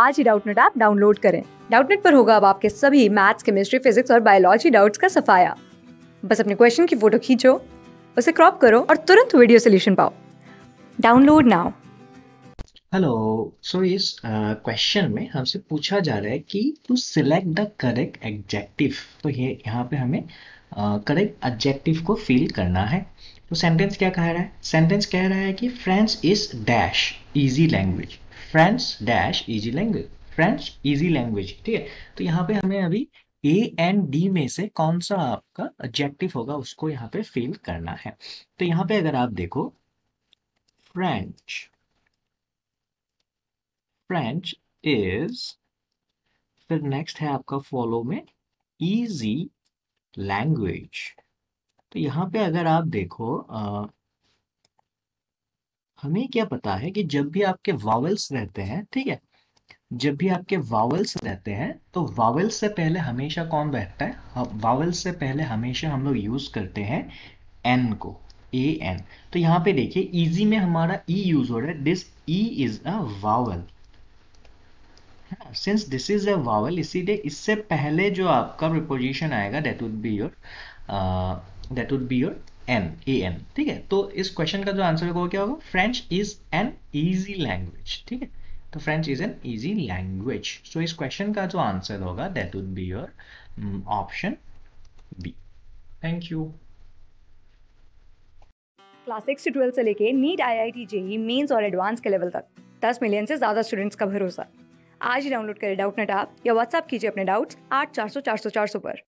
आज ही Doubtnut app download करें डाउटनेट पर होगा अब आपके सभी मैथ्स केमिस्ट्री फिजिक्स और बायोलॉजी डाउट्स का सफाया बस अपने क्वेश्चन की फोटो खींचो उसे क्रॉप करो और तुरंत वीडियो सोल्यूशन पाओ डाउनलोड नाउ हेलो सो इस क्वेश्चन uh, में हमसे पूछा जा रहा है कि to select the correct adjective तो ये यहाँ पे हमें करेक्ट uh, एडजेक्टिव को फील करना है तो सेंटेंस क्या कह रहा है सेंटेंस कह रहा है कि French is dash easy language French dash easy language French easy language ठीक है तो यहाँ पे हमें अभी ए एंड डी में से कौन सा आपका ऑब्जेक्टिव होगा उसको यहाँ पे फिल करना है तो यहाँ पे अगर आप देखो फ्रेंच फ्रेंच इज फिर नेक्स्ट है आपका फॉलो में इजी लैंग्वेज तो यहाँ पे अगर आप देखो हमें क्या पता है कि जब भी आपके वावल्स रहते हैं ठीक है जब भी आपके वावल्स रहते हैं तो वावल्स से पहले हमेशा कौन बैठता है वावल्स हाँ, से पहले हमेशा हम लोग यूज करते हैं एन को ए एन तो यहाँ पे देखिए इजी में हमारा ई e यूज हो रहा है this E is a vowel since this is a vowel इसीलिए इससे पहले जो आपका प्रपोजिशन आएगा that would be your that would be your an A N ठीक है तो इस क्वेश्चन का जो आंसर होगा क्या होगा French is an easy language ठीक है तो French is an easy language so इस क्वेश्चन का जो आंसर होगा that would be your option B thank you class six से ट्वेल्थ से लेके NEET I I T JEE mains और एडवांस के लेवल तक दस मिलियन से ज़्यादा स्टूडेंट्स का भरोसा आज ही डाउनलोड करें डाउट नेट आप या व्हाट्सअप कीजिए अपने डाउट्स आठ चार सौ चार सौ चार सौ पर